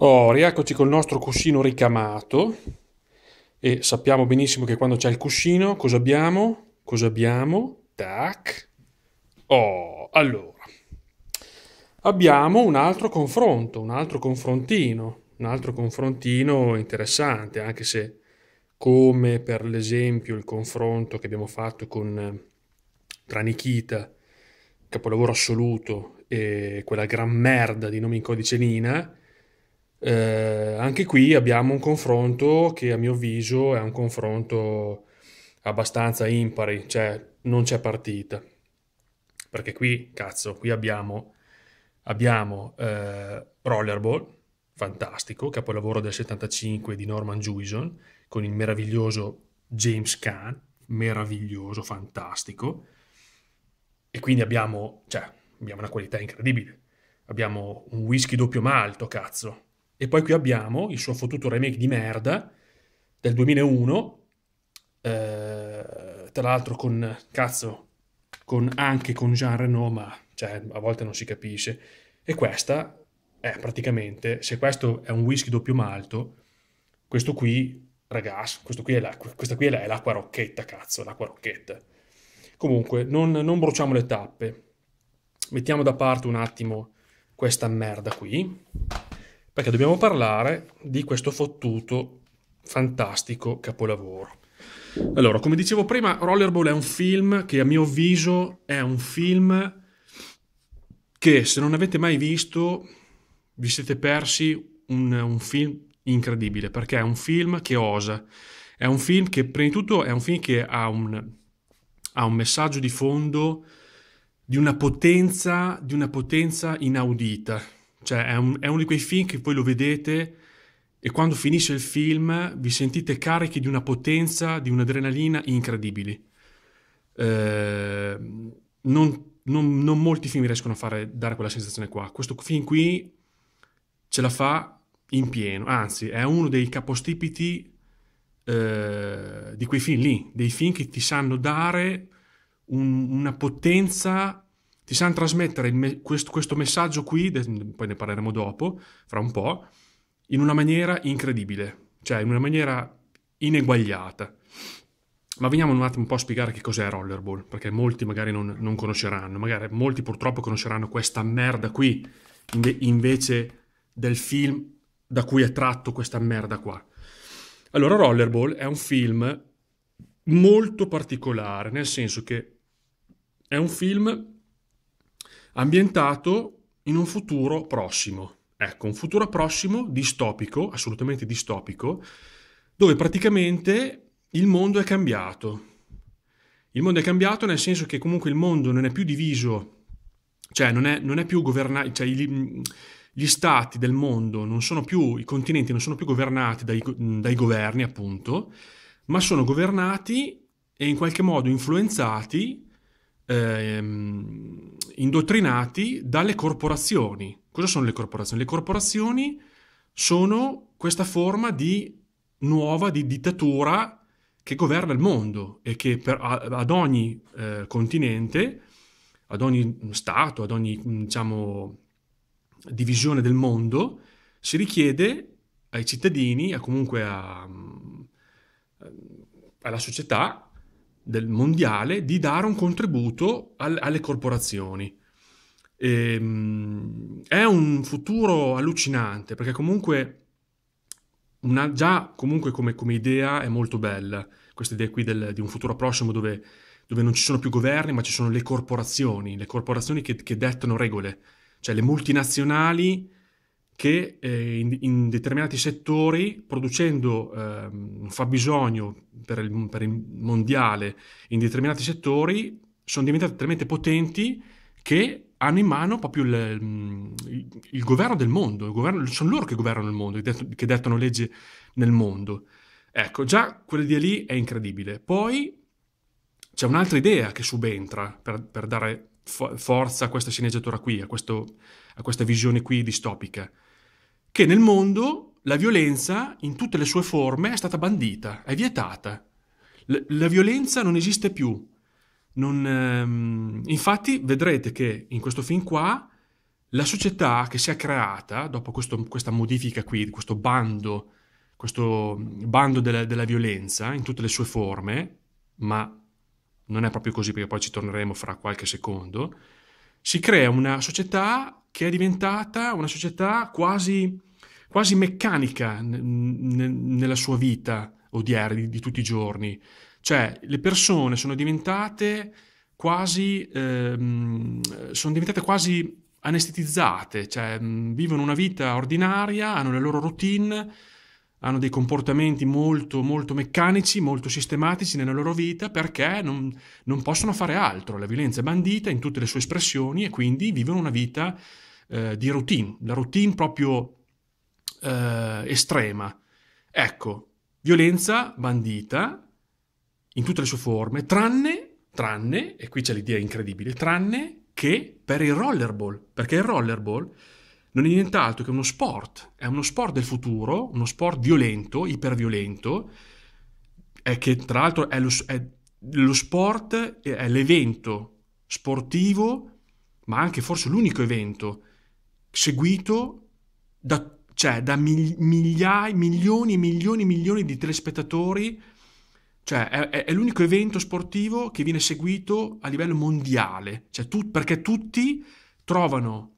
Oh, rieccoci col nostro cuscino ricamato e sappiamo benissimo che quando c'è il cuscino cosa abbiamo? Cosa abbiamo? Tac. Oh, allora. Abbiamo un altro confronto, un altro confrontino, un altro confrontino interessante, anche se come per l'esempio il confronto che abbiamo fatto con, eh, tra Nikita, capolavoro assoluto, e quella gran merda di nome in codice Nina, eh, anche qui abbiamo un confronto che a mio avviso è un confronto abbastanza impari, cioè non c'è partita. Perché qui, cazzo, qui abbiamo, abbiamo eh, Rollerball, fantastico, capolavoro del 75 di Norman Jewison, con il meraviglioso James Caan, meraviglioso, fantastico. E quindi abbiamo, cioè, abbiamo una qualità incredibile. Abbiamo un whisky doppio malto, cazzo, e poi qui abbiamo il suo fottuto remake di merda del 2001, eh, tra l'altro con, cazzo, con, anche con Jean Renault, ma cioè, a volte non si capisce. E questa è praticamente, se questo è un whisky doppio malto, questo qui, ragazzi, questo qui è questa qui è, la, è l'acqua rocchetta, cazzo, l'acqua rocchetta. Comunque, non, non bruciamo le tappe. Mettiamo da parte un attimo questa merda qui perché dobbiamo parlare di questo fottuto, fantastico capolavoro. Allora, come dicevo prima, Rollerball è un film che a mio avviso è un film che se non avete mai visto vi siete persi un, un film incredibile, perché è un film che osa, è un film che prima di tutto è un film che ha un, ha un messaggio di fondo di una potenza, di una potenza inaudita cioè è, un, è uno di quei film che voi lo vedete e quando finisce il film vi sentite carichi di una potenza, di un'adrenalina incredibili. Eh, non, non, non, molti film riescono a fare, dare quella sensazione qua. Questo film qui ce la fa in pieno, anzi è uno dei capostipiti eh, di quei film lì, dei film che ti sanno dare un, una potenza ti sanno trasmettere me- questo, questo, messaggio qui, de- poi ne parleremo dopo, fra un po', in una maniera incredibile, cioè in una maniera ineguagliata. Ma veniamo un attimo un po' a spiegare che cos'è Rollerball, perché molti magari non, non conosceranno, magari molti purtroppo conosceranno questa merda qui, inve- invece del film da cui è tratto questa merda qua. Allora, Rollerball è un film molto particolare, nel senso che è un film ambientato in un futuro prossimo. Ecco, un futuro prossimo distopico, assolutamente distopico, dove praticamente il mondo è cambiato. Il mondo è cambiato nel senso che comunque il mondo non è più diviso, cioè non è, non è più governato, cioè gli, gli, stati del mondo non sono più, i continenti non sono più governati dai, dai governi appunto, ma sono governati e in qualche modo influenzati ehm, indottrinati dalle corporazioni. Cosa sono le corporazioni? Le corporazioni sono questa forma di nuova di dittatura che governa il mondo e che per, ad ogni eh, continente, ad ogni stato, ad ogni diciamo, divisione del mondo, si richiede ai cittadini, a comunque a, mm, eh, alla società, del mondiale di dare un contributo al, alle corporazioni. E, ehm, è un futuro allucinante perché comunque una, già comunque come, come, idea è molto bella, questa idea qui del, di un futuro prossimo dove, dove, non ci sono più governi ma ci sono le corporazioni, le corporazioni che, che dettano regole, cioè le multinazionali che eh, in, in, determinati settori, producendo ehm, un fabbisogno per il, per il, mondiale in determinati settori, sono diventati talmente potenti che hanno in mano proprio il, il, il governo del mondo, governo, sono loro che governano il mondo, che dettano leggi nel mondo. Ecco, già quell'idea lì è incredibile. Poi c'è un'altra idea che subentra per, per dare forza a questa sceneggiatura qui, a, questo, a questa visione qui distopica che nel mondo la violenza in tutte le sue forme è stata bandita, è vietata. la, la violenza non esiste più. Non, ehm, infatti vedrete che in questo film qua la società che si è creata dopo questo, questa modifica qui, questo bando, questo bando della, della, violenza in tutte le sue forme, ma non è proprio così perché poi ci torneremo fra qualche secondo, si crea una società che è diventata una società quasi quasi meccanica nella sua vita odierna di, tutti i giorni. Cioè, le persone sono diventate quasi, ehm, sono diventate quasi anestetizzate, cioè vivono una vita ordinaria, hanno le loro routine, hanno dei comportamenti molto, molto meccanici, molto sistematici nella loro vita perché non, non, possono fare altro. La violenza è bandita in tutte le sue espressioni e quindi vivono una vita eh, di routine, la routine proprio eh, estrema. Ecco, violenza bandita in tutte le sue forme, tranne, tranne, e qui c'è l'idea incredibile, tranne che per il rollerball, perché il rollerball non è nient'altro che uno sport, è uno sport del futuro, uno sport violento, iperviolento, è che tra l'altro è lo, è lo sport, è l'evento sportivo, ma anche forse l'unico evento seguito da cioè da migliaia, milioni e milioni e milioni di telespettatori, cioè è, è, è, l'unico evento sportivo che viene seguito a livello mondiale, cioè, tu, perché tutti trovano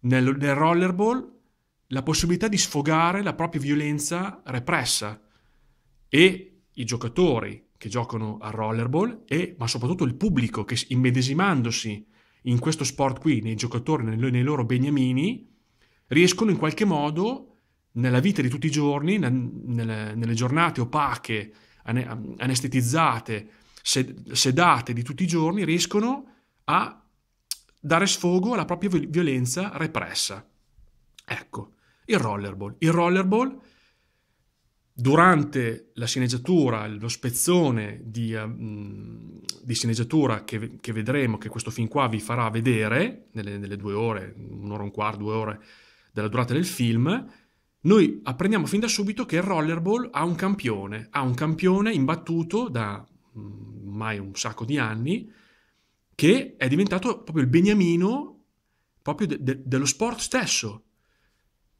nel, nel rollerball la possibilità di sfogare la propria violenza repressa e i giocatori che giocano al rollerball e ma soprattutto il pubblico che immedesimandosi in questo sport qui nei giocatori nei, nei loro beniamini riescono in qualche modo nella vita di tutti i giorni, nelle, nelle giornate opache, anestetizzate, sedate di tutti i giorni, riescono a dare sfogo alla propria violenza repressa. Ecco, il rollerball. Il rollerball, durante la sceneggiatura, lo spezzone di, ehm, di sceneggiatura che, che, vedremo, che questo film qua vi farà vedere, nelle, nelle due ore, un'ora un quarto, due ore, della durata del film, noi apprendiamo fin da subito che il rollerball ha un campione, ha un campione imbattuto da mm, mai un sacco di anni, che è diventato proprio il beniamino proprio de- de- dello sport stesso,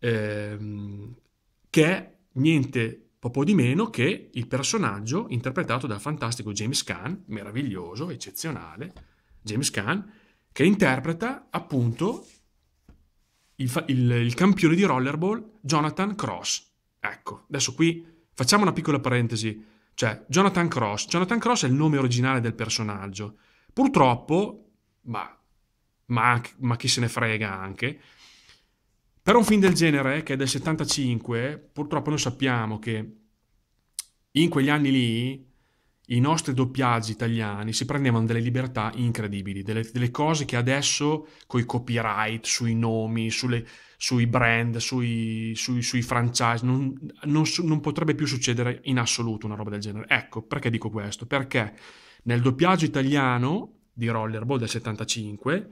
ehm, che è niente poco di meno che il personaggio interpretato dal fantastico James Caan, meraviglioso, eccezionale, James Caan, che interpreta appunto il, il, il campione di rollerball Jonathan Cross. Ecco, adesso qui facciamo una piccola parentesi. Cioè, Jonathan Cross. Jonathan Cross è il nome originale del personaggio. Purtroppo, ma, ma, ma chi se ne frega anche, per un film del genere, che è del 75, purtroppo noi sappiamo che in quegli anni lì i nostri doppiaggi italiani si prendevano delle libertà incredibili, delle, delle cose che adesso con i copyright sui nomi, sulle, sui brand, sui, sui, sui franchise, non, non, non, potrebbe più succedere in assoluto una roba del genere. Ecco, perché dico questo? Perché nel doppiaggio italiano di Rollerball del 75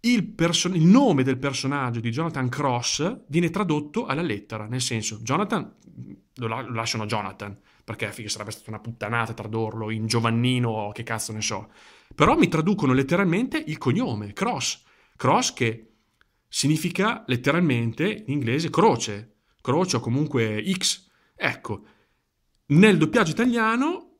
il, perso- il nome del personaggio di Jonathan Cross viene tradotto alla lettera, nel senso Jonathan, lo, la- lo lasciano Jonathan, perché figa, sarebbe stata una puttanata tradurlo in Giovannino o che cazzo ne so. Però mi traducono letteralmente il cognome, Cross. Cross che significa letteralmente in inglese croce, croce o comunque X. Ecco, nel doppiaggio italiano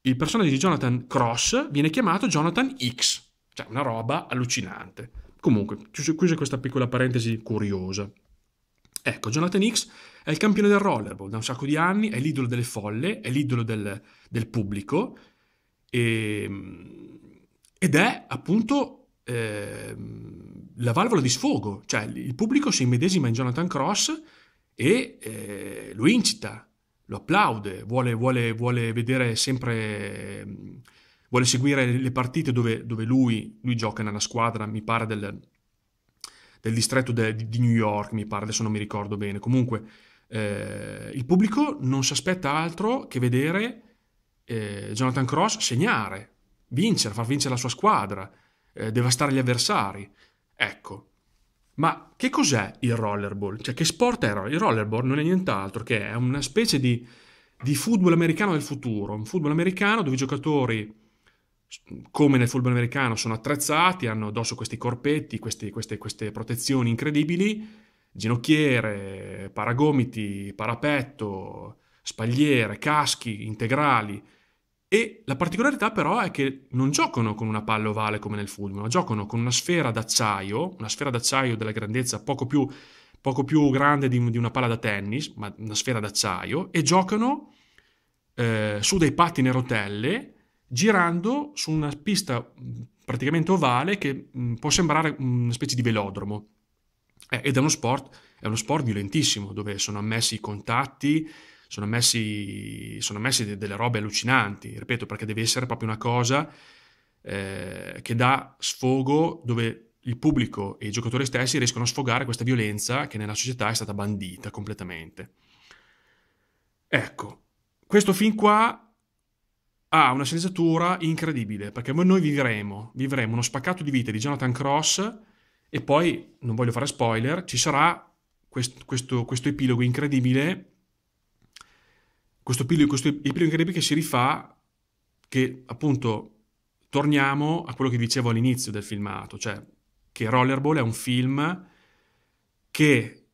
il personaggio di Jonathan Cross viene chiamato Jonathan X, cioè una roba allucinante. Comunque, chiusa questa piccola parentesi curiosa. Ecco, Jonathan Hicks è il campione del rollerball da un sacco di anni, è l'idolo delle folle, è l'idolo del, del pubblico e, ehm, ed è appunto eh, la valvola di sfogo, cioè il pubblico si immedesima in Jonathan Cross e eh, lo incita, lo applaude, vuole, vuole, vuole vedere sempre, ehm, vuole seguire le partite dove, dove lui, lui, gioca nella squadra, mi pare del, del distretto de, di New York, mi pare, adesso non mi ricordo bene. Comunque, eh, il pubblico non si aspetta altro che vedere eh, Jonathan Cross segnare, vincere, far vincere la sua squadra, eh, devastare gli avversari. Ecco. Ma che cos'è il rollerball? Cioè, che sport è il rollerball? non è nient'altro che è una specie di, di football americano del futuro, un football americano dove i giocatori come nel football americano, sono attrezzati, hanno addosso questi corpetti, questi, queste, queste protezioni incredibili, ginocchiere, paragomiti, parapetto, spagliere, caschi integrali. E la particolarità però è che non giocano con una palla ovale come nel football, ma giocano con una sfera d'acciaio, una sfera d'acciaio della grandezza poco più, poco più grande di, di, una palla da tennis, ma una sfera d'acciaio, e giocano eh, su dei pattini a rotelle girando su una pista praticamente ovale che mh, può sembrare una specie di velodromo. Eh, ed è uno, sport, è uno sport violentissimo, dove sono ammessi i contatti, sono ammessi, sono ammessi de- delle robe allucinanti, ripeto, perché deve essere proprio una cosa eh, che dà sfogo, dove il pubblico e i giocatori stessi riescono a sfogare questa violenza che nella società è stata bandita completamente. Ecco, questo fin qua ha una sceneggiatura incredibile, perché noi vivremo, vivremo uno spaccato di vita di Jonathan Cross e poi, non voglio fare spoiler, ci sarà questo, questo, questo epilogo incredibile, questo epilogo, questo epilogo incredibile che si rifà, che appunto torniamo a quello che dicevo all'inizio del filmato, cioè che Rollerball è un film che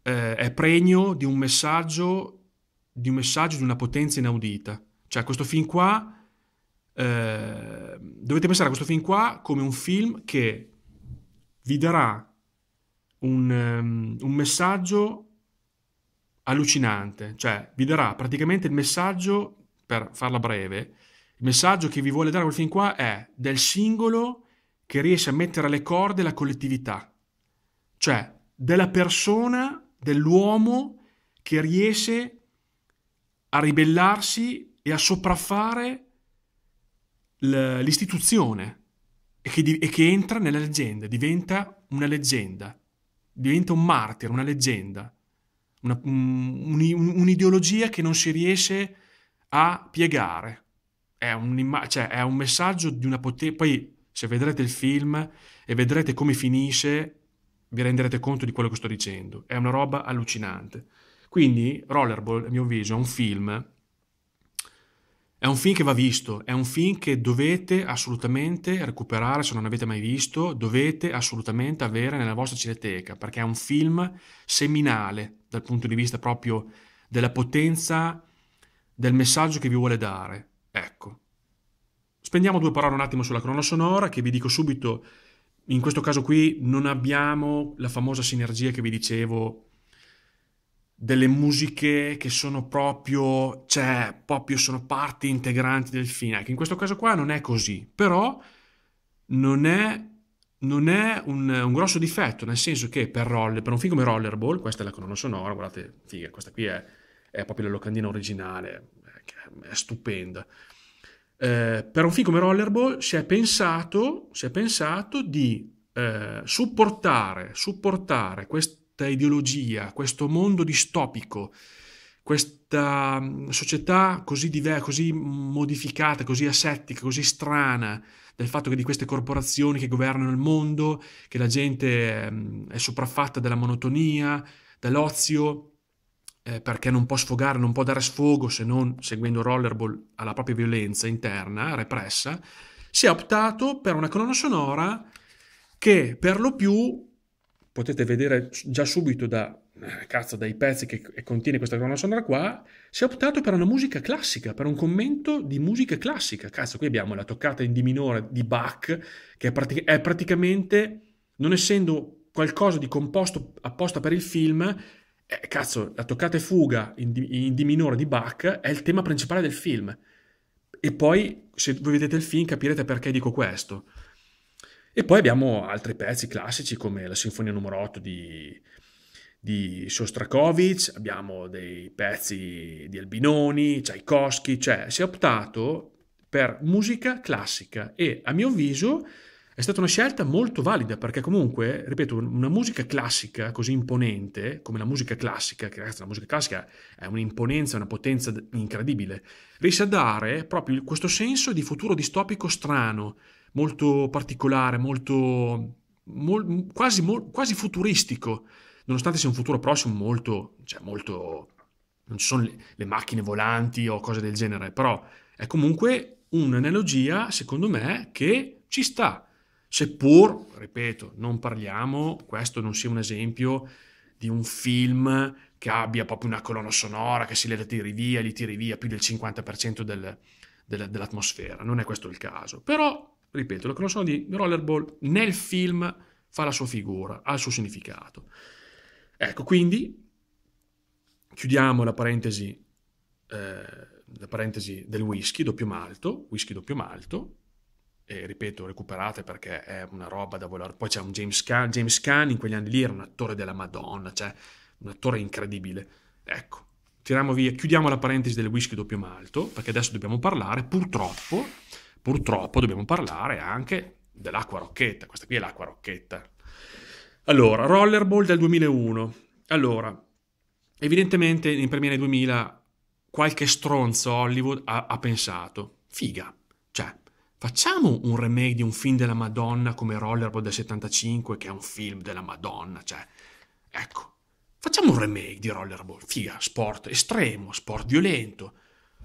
eh, è pregno di un messaggio, di un messaggio di una potenza inaudita cioè, questo film qua. Eh, dovete pensare a questo film qua come un film che vi darà un, um, un messaggio allucinante, cioè vi darà praticamente il messaggio, per farla breve, il messaggio che vi vuole dare quel film qua è del singolo che riesce a mettere alle corde la collettività, cioè della persona, dell'uomo che riesce a ribellarsi e a sopraffare l'istituzione e che, e che entra nella leggenda, diventa una leggenda, diventa un martire, una leggenda, una, un, un'ideologia che non si riesce a piegare. È un, cioè, è un messaggio di una potenza. Poi, se vedrete il film e vedrete come finisce, vi renderete conto di quello che sto dicendo. È una roba allucinante. Quindi, Rollerball, a mio avviso, è un film è un film che va visto, è un film che dovete assolutamente recuperare se non avete mai visto, dovete assolutamente avere nella vostra cineteca, perché è un film seminale dal punto di vista proprio della potenza del messaggio che vi vuole dare. Ecco. Spendiamo due parole un attimo sulla crona sonora, che vi dico subito, in questo caso qui non abbiamo la famosa sinergia che vi dicevo delle musiche che sono proprio, cioè, proprio sono parti integranti del film. Ecco, in questo caso qua non è così, però non è, non è un, un, grosso difetto, nel senso che per, roll, per, un film come Rollerball, questa è la colonna sonora, guardate, figa, questa qui è, è proprio la locandina originale, è stupenda. Eh, per un film come Rollerball si è pensato, si è pensato di eh, supportare, supportare questo questa ideologia, questo mondo distopico, questa mm, società così, diver- così modificata, così asettica, così strana, del fatto che di queste corporazioni che governano il mondo, che la gente mm, è sopraffatta dalla monotonia, dall'ozio, eh, perché non può sfogare, non può dare sfogo se non seguendo Rollerball alla propria violenza interna, repressa, si è optato per una colonna sonora che per lo più potete vedere già subito da, eh, cazzo, dai pezzi che contiene questa colonna sonora qua, si è optato per una musica classica, per un commento di musica classica. Cazzo, qui abbiamo la toccata in D minore di Bach, che è, pratic- è praticamente, non essendo qualcosa di composto apposta per il film, eh, cazzo, la toccata e fuga in D, in D minore di Bach è il tema principale del film. E poi, se voi vedete il film, capirete perché dico questo. E poi abbiamo altri pezzi classici come la Sinfonia numero 8 di, di Sostrakovic, abbiamo dei pezzi di Albinoni, Tchaikovsky, cioè si è optato per musica classica e a mio avviso è stata una scelta molto valida perché comunque, ripeto, una musica classica così imponente come la musica classica, che ragazzi la musica classica è un'imponenza, una potenza incredibile, riesce a dare proprio questo senso di futuro distopico strano, molto particolare, molto mol, quasi, mol, quasi, futuristico, nonostante sia un futuro prossimo molto, cioè molto, non ci sono le, le macchine volanti o cose del genere, però è comunque un'analogia, secondo me, che ci sta seppur, ripeto, non parliamo, questo non sia un esempio di un film che abbia proprio una colonna sonora, che si le tiri via, gli tiri via più del 50% del, del, dell'atmosfera, non è questo il caso. Però, ripeto, la colonna sonora di Rollerball nel film fa la sua figura, ha il suo significato. Ecco, quindi chiudiamo la parentesi, eh, la parentesi del whisky doppio malto, whisky doppio malto, e ripeto, recuperate perché è una roba da volare. Poi c'è un James Caan, James Caan in quegli anni lì era un attore della Madonna, cioè un attore incredibile. Ecco, tiriamo via, chiudiamo la parentesi del whisky doppio malto, perché adesso dobbiamo parlare, purtroppo, purtroppo dobbiamo parlare anche dell'acqua rocchetta. Questa qui è l'acqua rocchetta. Allora, Rollerball del 2001. Allora, evidentemente in primi anni 2000 qualche stronzo Hollywood ha, ha pensato, figa, Facciamo un remake di un film della Madonna come Rollerball del 75, che è un film della Madonna, cioè, ecco. Facciamo un remake di Rollerball, figa, sport estremo, sport violento.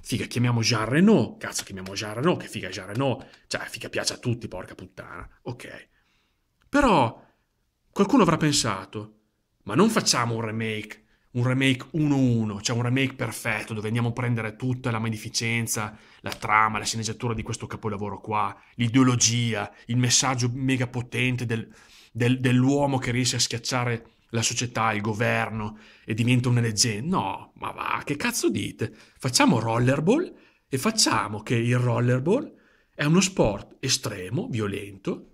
Figa, chiamiamo Jean Renault, cazzo chiamiamo Jean Renault, che figa Jean Renault, cioè, figa piace a tutti, porca puttana, ok. Però, qualcuno avrà pensato, ma non facciamo un remake un remake 1-1, cioè un remake perfetto dove andiamo a prendere tutta la magnificenza, la trama, la sceneggiatura di questo capolavoro qua, l'ideologia, il messaggio mega potente del, del, dell'uomo che riesce a schiacciare la società, il governo e diventa una leggenda. No, ma va, che cazzo dite? Facciamo rollerball e facciamo che il rollerball è uno sport estremo, violento,